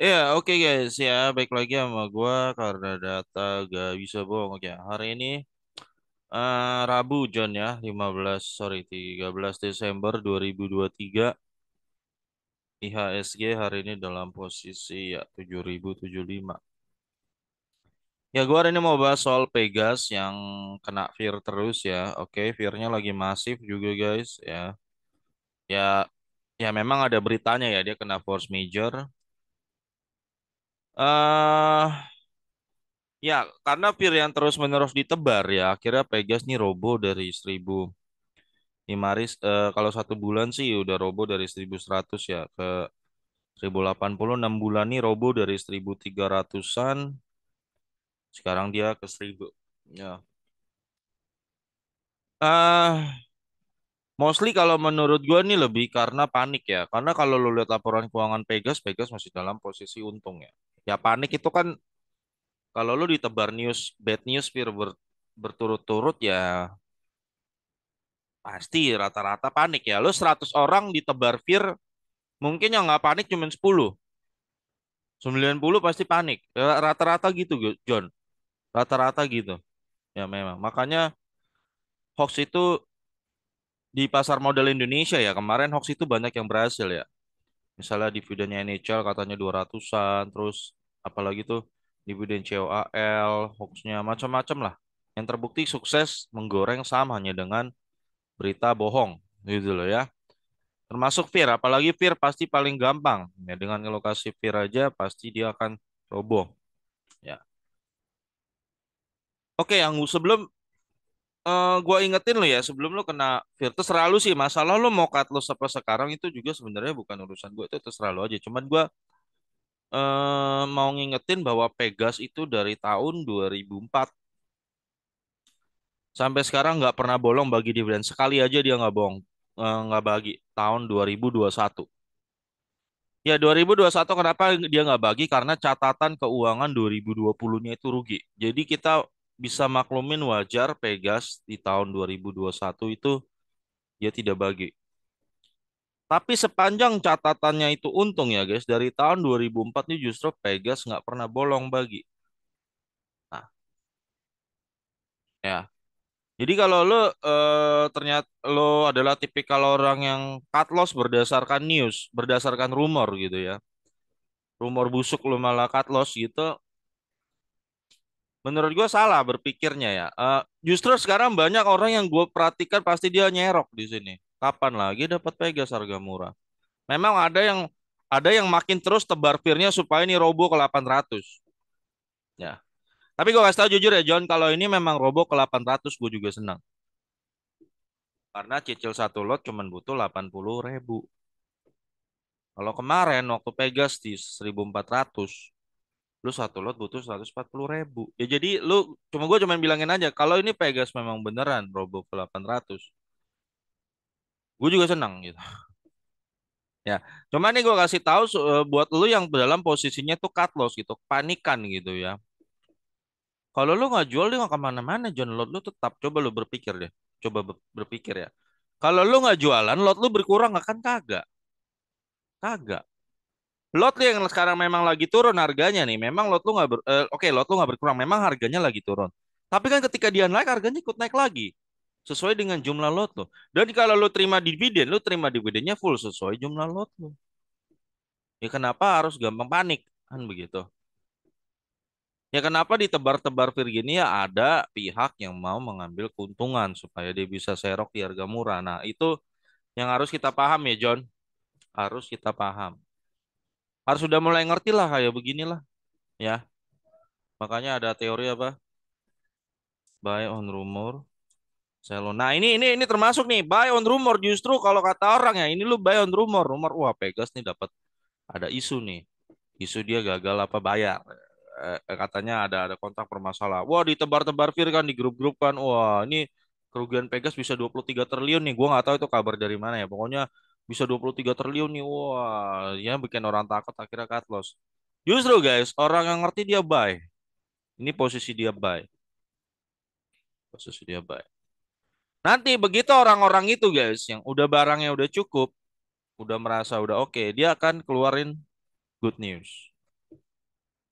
Iya, oke guys ya, baik lagi sama gua karena data gak bisa bohong. Oke, ya. hari ini uh, Rabu John ya, 15 sorry 13 Desember 2023. IHSG hari ini dalam posisi ya 7075. Ya, gua hari ini mau bahas soal Pegas yang kena fear terus ya. Oke, fearnya lagi masif juga guys ya. Ya, ya memang ada beritanya ya dia kena force major uh, ya karena peer yang terus menerus ditebar ya akhirnya Pegas nih robo dari 1000 Imaris eh, kalau satu bulan sih udah robo dari 1100 ya ke 1080 6 bulan nih robo dari 1300-an sekarang dia ke 1000 ya uh, mostly kalau menurut gua nih lebih karena panik ya karena kalau lo lihat laporan keuangan Pegas Pegas masih dalam posisi untung ya Ya panik itu kan kalau lu ditebar news bad news Fir, ber, berturut-turut ya pasti rata-rata panik ya. Lu 100 orang ditebar fear mungkin yang nggak panik cuma 10. 90 pasti panik. Rata-rata gitu, John. Rata-rata gitu. Ya memang. Makanya hoax itu di pasar modal Indonesia ya kemarin hoax itu banyak yang berhasil ya misalnya dividennya NHL katanya 200-an, terus apalagi tuh dividen COAL, hoaxnya macam-macam lah. Yang terbukti sukses menggoreng saham hanya dengan berita bohong gitu loh ya. Termasuk fear, apalagi fear pasti paling gampang. Ya, dengan lokasi fear aja pasti dia akan roboh. Ya. Oke, yang sebelum uh, eh, gue ingetin lo ya sebelum lo kena Virtus terlalu sih masalah lo mau cut lo apa sekarang itu juga sebenarnya bukan urusan gue itu terus lo aja cuman gue uh, mau ngingetin bahwa Pegas itu dari tahun 2004 sampai sekarang nggak pernah bolong bagi dividen sekali aja dia nggak bohong uh, bagi tahun 2021 Ya 2021 kenapa dia nggak bagi karena catatan keuangan 2020-nya itu rugi. Jadi kita bisa maklumin wajar Pegas di tahun 2021 itu dia tidak bagi. Tapi sepanjang catatannya itu untung ya guys, dari tahun 2004 ini justru Pegas nggak pernah bolong bagi. Nah, ya. Jadi kalau lo eh, ternyata lo adalah tipikal orang yang cut loss berdasarkan news, berdasarkan rumor gitu ya, rumor busuk lo malah cut loss gitu, menurut gue salah berpikirnya ya. Uh, justru sekarang banyak orang yang gue perhatikan pasti dia nyerok di sini. Kapan lagi dapat pegas harga murah? Memang ada yang ada yang makin terus tebar firnya supaya ini robo ke 800. Ya. Tapi gue kasih tau jujur ya John, kalau ini memang robo ke 800 gue juga senang. Karena cicil satu lot cuman butuh 80 ribu. Kalau kemarin waktu Pegas di 1400, lu satu lot butuh 140 ribu. Ya jadi lu cuma gue cuma bilangin aja kalau ini Pegas memang beneran robo ke 800. Gue juga senang gitu. Ya, cuma nih gue kasih tahu eh, buat lu yang dalam posisinya tuh cut loss gitu, panikan gitu ya. Kalau lu nggak jual dia nggak kemana-mana, John lot lu tetap coba lu berpikir deh, coba berpikir ya. Kalau lu nggak jualan, lot lu berkurang akan kagak, kagak lot lu yang sekarang memang lagi turun harganya nih memang lot lu nggak ber, uh, oke okay, lot lu nggak berkurang memang harganya lagi turun tapi kan ketika dia naik harganya ikut naik lagi sesuai dengan jumlah lot lo dan kalau lu terima dividen lu terima dividennya full sesuai jumlah lot lo ya kenapa harus gampang panik kan begitu Ya kenapa ditebar-tebar Virginia ada pihak yang mau mengambil keuntungan supaya dia bisa serok di harga murah. Nah itu yang harus kita paham ya John. Harus kita paham harus sudah mulai ngerti lah kayak beginilah ya makanya ada teori apa buy on rumor Selo. Nah ini ini ini termasuk nih buy on rumor justru kalau kata orang ya ini lu buy on rumor rumor wah Pegas nih dapat ada isu nih isu dia gagal apa bayar eh, katanya ada ada kontak permasalahan. wah ditebar-tebar fir kan di grup-grup kan wah ini kerugian Pegas bisa 23 triliun nih gua nggak tahu itu kabar dari mana ya pokoknya bisa 23 triliun nih wah ya bikin orang takut akhirnya cut loss justru guys orang yang ngerti dia buy ini posisi dia buy posisi dia buy nanti begitu orang-orang itu guys yang udah barangnya udah cukup udah merasa udah oke okay, dia akan keluarin good news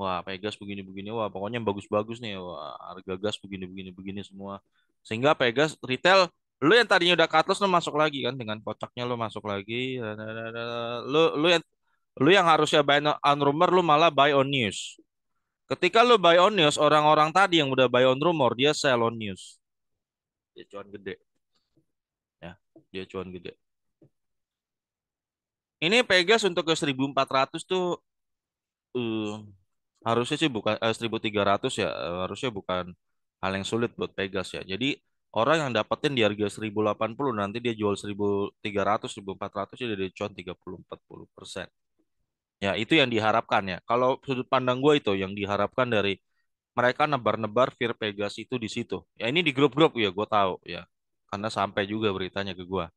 wah Pegas begini-begini wah pokoknya bagus-bagus nih wah harga gas begini-begini begini semua sehingga Pegas retail lu yang tadinya udah cutlass lu masuk lagi kan dengan kocaknya lu masuk lagi lu lu yang lu yang harusnya buy on rumor lu malah buy on news ketika lu buy on news orang-orang tadi yang udah buy on rumor dia sell on news dia cuan gede ya dia cuan gede ini Pegas untuk ke 1400 tuh uh, harusnya sih bukan uh, eh, 1300 ya eh, harusnya bukan hal yang sulit buat Pegas ya jadi orang yang dapetin di harga 1080 nanti dia jual 1300 1400 jadi dia cuan 30 40 persen ya itu yang diharapkan ya kalau sudut pandang gue itu yang diharapkan dari mereka nebar-nebar Fear Pegas itu di situ ya ini di grup-grup ya gue tahu ya karena sampai juga beritanya ke gue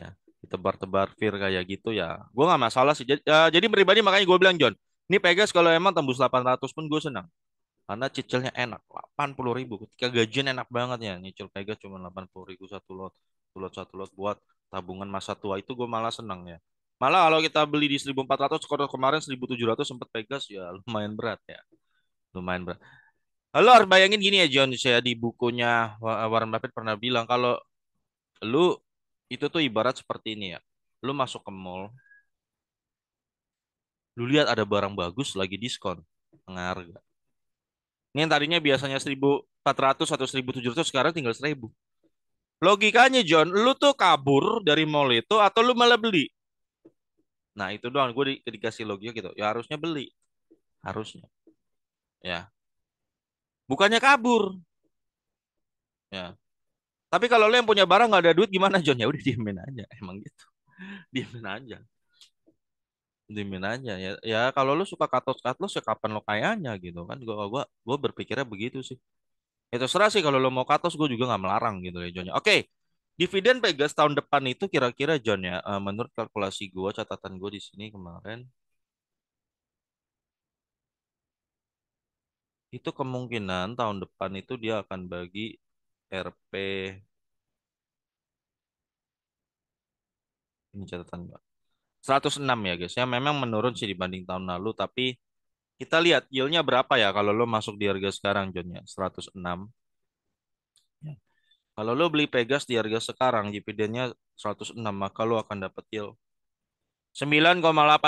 ya ditebar-tebar Fear kayak gitu ya gue nggak masalah sih jadi, ya, eh, jadi pribadi makanya gue bilang John ini Pegas kalau emang tembus 800 pun gue senang karena cicilnya enak 80 ribu ketika gajian enak banget ya nyicil Vega cuma 80 ribu satu lot satu lot satu lot buat tabungan masa tua itu gue malah seneng ya malah kalau kita beli di 1400 kalau kemarin 1700 sempat Vegas ya lumayan berat ya lumayan berat Halo harus bayangin gini ya John saya di bukunya Warren Buffett pernah bilang kalau lu itu tuh ibarat seperti ini ya lu masuk ke mall lu lihat ada barang bagus lagi diskon nah, harga ini yang tadinya biasanya 1.400 atau 1.700 sekarang tinggal 1.000. Logikanya John, lu tuh kabur dari mall itu atau lu malah beli? Nah itu doang gue di, dikasih logika gitu. Ya harusnya beli, harusnya. Ya, bukannya kabur. Ya. Tapi kalau lu yang punya barang nggak ada duit gimana John? Ya udah diamin aja, emang gitu. diamin aja dimin aja ya ya kalau lu suka katos katos ya kapan lo kayanya gitu kan gua gua gua berpikirnya begitu sih itu ya, serasi sih kalau lo mau katos gue juga nggak melarang gitu ya Jonnya oke okay. dividen Pegas tahun depan itu kira-kira John ya eh, menurut kalkulasi gue catatan gue di sini kemarin itu kemungkinan tahun depan itu dia akan bagi RP ini catatan gue 106 ya guys ya. Memang menurun sih dibanding tahun lalu tapi kita lihat yieldnya berapa ya kalau lo masuk di harga sekarang John ya 106. Ya. Kalau lo beli Pegas di harga sekarang dividennya 106 maka lo akan dapat yield 9,8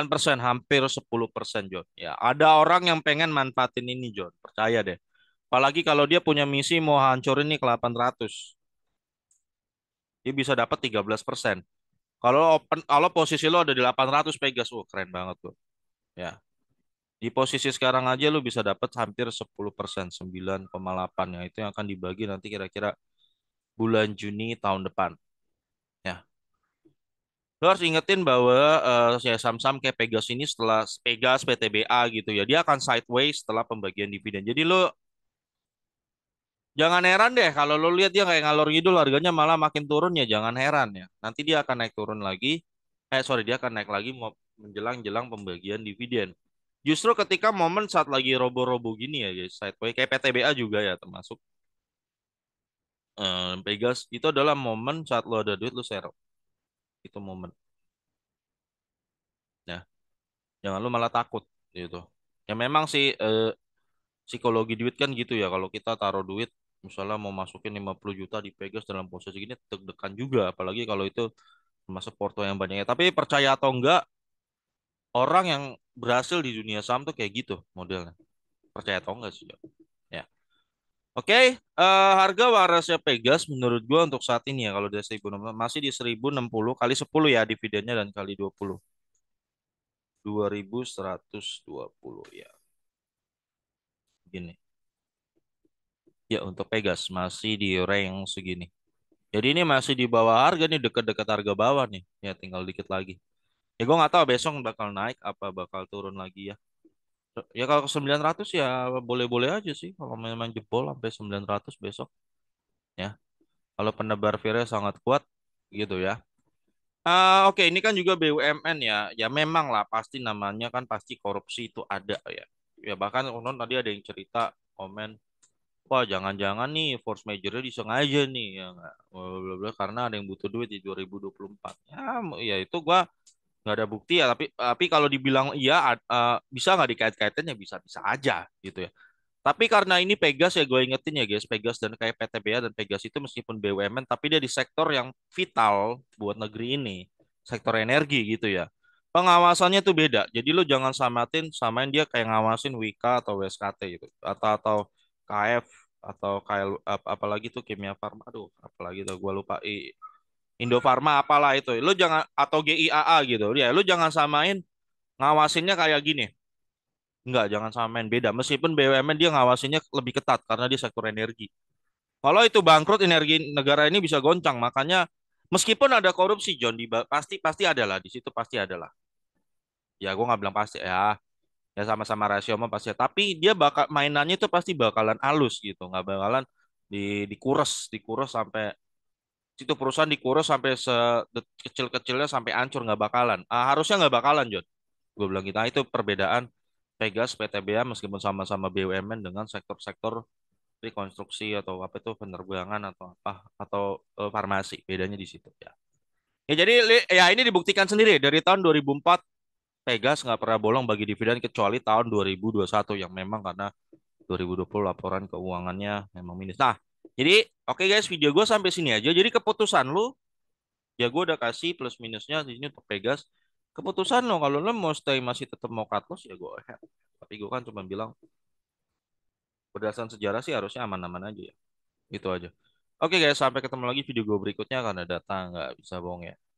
persen hampir 10 persen John ya. Ada orang yang pengen manfaatin ini John percaya deh. Apalagi kalau dia punya misi mau hancurin nih ke 800. Dia bisa dapat 13 persen kalau open kalau posisi lo ada di 800 Pegas, wah oh, keren banget tuh. Ya. Di posisi sekarang aja lo bisa dapat hampir 10%, 9,8 ya. Itu yang akan dibagi nanti kira-kira bulan Juni tahun depan. Ya. Lo harus ingetin bahwa uh, ya saham-saham kayak Pegas ini setelah Pegas, PTBA gitu ya, dia akan sideways setelah pembagian dividen. Jadi lo Jangan heran deh kalau lo lihat dia kayak ngalor ngidul harganya malah makin turun ya jangan heran ya. Nanti dia akan naik turun lagi. Eh sorry dia akan naik lagi menjelang-jelang pembagian dividen. Justru ketika momen saat lagi robo-robo gini ya guys, sideways kayak PTBA juga ya termasuk. Eh, Pegas itu adalah momen saat lo ada duit lo share. Itu momen. Ya. Jangan lo malah takut gitu. Ya memang sih eh, psikologi duit kan gitu ya kalau kita taruh duit misalnya mau masukin 50 juta di Pegas dalam posisi gini deg-degan juga apalagi kalau itu masuk porto yang banyaknya tapi percaya atau enggak orang yang berhasil di dunia saham tuh kayak gitu modelnya percaya atau enggak sih ya oke okay, uh, eh, harga warasnya Pegas menurut gua untuk saat ini ya kalau dia 1060 masih di 1060 kali 10 ya dividennya dan kali 20 2120 ya Gini. Ya, untuk Pegas masih di range segini. Jadi ini masih di bawah harga nih, dekat-dekat harga bawah nih. Ya, tinggal dikit lagi. Ya, gue nggak tahu besok bakal naik apa bakal turun lagi ya. Ya kalau ke 900 ya boleh-boleh aja sih kalau memang jebol sampai 900 besok. Ya. Kalau penebar virus sangat kuat gitu ya. Uh, Oke, okay. ini kan juga BUMN ya. Ya memang lah pasti namanya kan pasti korupsi itu ada ya ya bahkan konon tadi ada yang cerita komen wah jangan-jangan nih force majornya disengaja nih ya nggak bla karena ada yang butuh duit di 2024 ya ya itu gua nggak ada bukti ya tapi tapi kalau dibilang iya uh, bisa nggak dikait-kaitin ya bisa-bisa aja gitu ya tapi karena ini Pegas ya gue ingetin ya guys Pegas dan kayak PTBA dan Pegas itu meskipun BUMN tapi dia di sektor yang vital buat negeri ini sektor energi gitu ya pengawasannya tuh beda. Jadi lo jangan samatin samain dia kayak ngawasin Wika atau WSKT gitu atau atau KF atau KL ap, apalagi tuh Kimia Farma aduh apalagi tuh gua lupa I, Indo Farma apalah itu. Lo jangan atau GIAA gitu. Ya lo jangan samain ngawasinnya kayak gini. Enggak, jangan samain beda. Meskipun BUMN dia ngawasinnya lebih ketat karena dia sektor energi. Kalau itu bangkrut energi negara ini bisa goncang. Makanya meskipun ada korupsi John pasti pasti ada lah di situ pasti ada lah ya gue nggak bilang pasti ya ya sama-sama rasio mah pasti ya. tapi dia bakal mainannya itu pasti bakalan halus gitu nggak bakalan di dikuras dikuras sampai situ perusahaan dikuras sampai se kecil-kecilnya sampai hancur nggak bakalan ah, harusnya nggak bakalan John gue bilang kita gitu, nah, itu perbedaan Pegas PTBA meskipun sama-sama BUMN dengan sektor-sektor rekonstruksi atau apa itu penerbangan atau apa atau e, farmasi bedanya di situ ya ya jadi ya ini dibuktikan sendiri dari tahun 2004 Pegas nggak pernah bolong bagi dividen kecuali tahun 2021 yang memang karena 2020 laporan keuangannya memang minus. Nah, jadi oke okay guys, video gue sampai sini aja. Jadi keputusan lu ya gue udah kasih plus minusnya di sini untuk Pegas. Keputusan lo kalau lo mau stay masih tetap mau cut loss ya gue tapi gue kan cuma bilang berdasarkan sejarah sih harusnya aman-aman aja ya. Itu aja. Oke okay guys, sampai ketemu lagi video gue berikutnya karena data nggak bisa bohong ya.